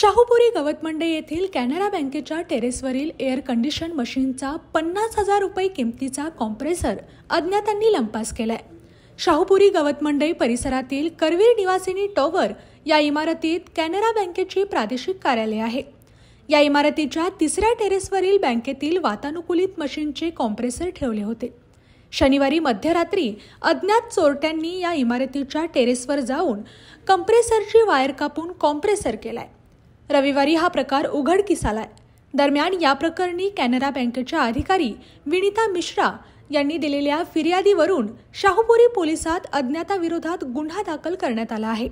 शाहूपुरी गवतमंडे येथील कॅनरा बँकेच्या टेरेसवरील air condition मशीनचा पन्नास हजार रुपये किमतीचा कॉम्प्रेसर अज्ञातांनी लंपास केलाय शाहूपुरी गवतमंडई परिसरातील करवीर निवासिनी टॉवर या इमारतीत कॅनरा बँकेची प्रादेशिक कार्यालय आहे या इमारतीच्या तिसऱ्या टेरेसवरील बँकेतील वातानुकूलित मशीनचे कॉम्प्रेसर ठेवले होते शनिवारी मध्यरात्री अज्ञात चोरट्यांनी या इमारतीच्या टेरेसवर जाऊन कंप्रेसरची वायर कापून कॉम्प्रेसर केलाय रविवारी हा प्रकार उघडकीस आलाय दरम्यान या प्रकरणी कॅनरा बँकेच्या अधिकारी विनिता मिश्रा यांनी दिलेल्या फिर्यादीवरून शाहूपुरी पोलिसात अज्ञाताविरोधात गुन्हा दाखल करण्यात आला आहे